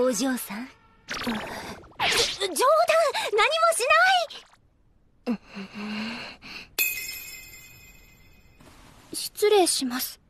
お嬢さん冗談何もしない失礼します